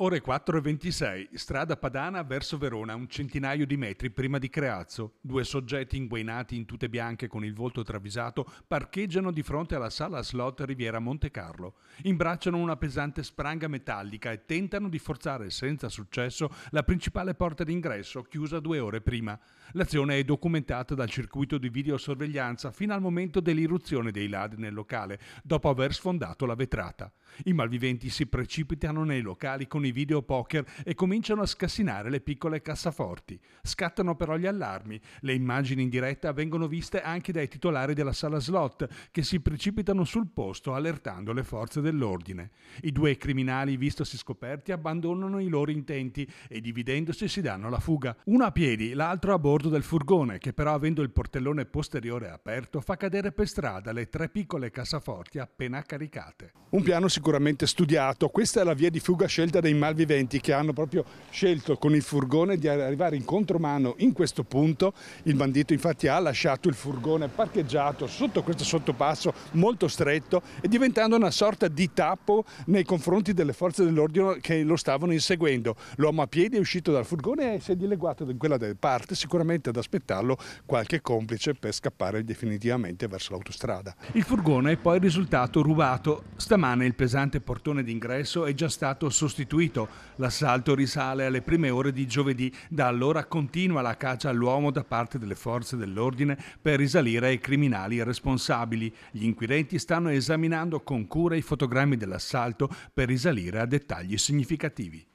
Ore 4.26, strada padana verso Verona, un centinaio di metri prima di Creazzo. Due soggetti inguainati in tute bianche con il volto travisato parcheggiano di fronte alla sala slot Riviera Monte Carlo. Imbracciano una pesante spranga metallica e tentano di forzare senza successo la principale porta d'ingresso chiusa due ore prima. L'azione è documentata dal circuito di videosorveglianza fino al momento dell'irruzione dei ladri nel locale, dopo aver sfondato la vetrata. I malviventi si precipitano nei locali con i i video poker e cominciano a scassinare le piccole cassaforti. Scattano però gli allarmi. Le immagini in diretta vengono viste anche dai titolari della sala slot che si precipitano sul posto allertando le forze dell'ordine. I due criminali, vistosi scoperti, abbandonano i loro intenti e dividendosi si danno la fuga. Uno a piedi, l'altro a bordo del furgone che però avendo il portellone posteriore aperto fa cadere per strada le tre piccole cassaforti appena caricate. Un piano sicuramente studiato. Questa è la via di fuga scelta dai malviventi che hanno proprio scelto con il furgone di arrivare in contromano in questo punto. Il bandito infatti ha lasciato il furgone parcheggiato sotto questo sottopasso molto stretto e diventando una sorta di tappo nei confronti delle forze dell'ordine che lo stavano inseguendo. L'uomo a piedi è uscito dal furgone e si è dileguato da quella parte sicuramente ad aspettarlo qualche complice per scappare definitivamente verso l'autostrada. Il furgone è poi risultato rubato. Stamane il pesante portone d'ingresso è già stato sostituito fuggito. L'assalto risale alle prime ore di giovedì. Da allora continua la caccia all'uomo da parte delle forze dell'ordine per risalire ai criminali responsabili. Gli inquirenti stanno esaminando con cura i fotogrammi dell'assalto per risalire a dettagli significativi.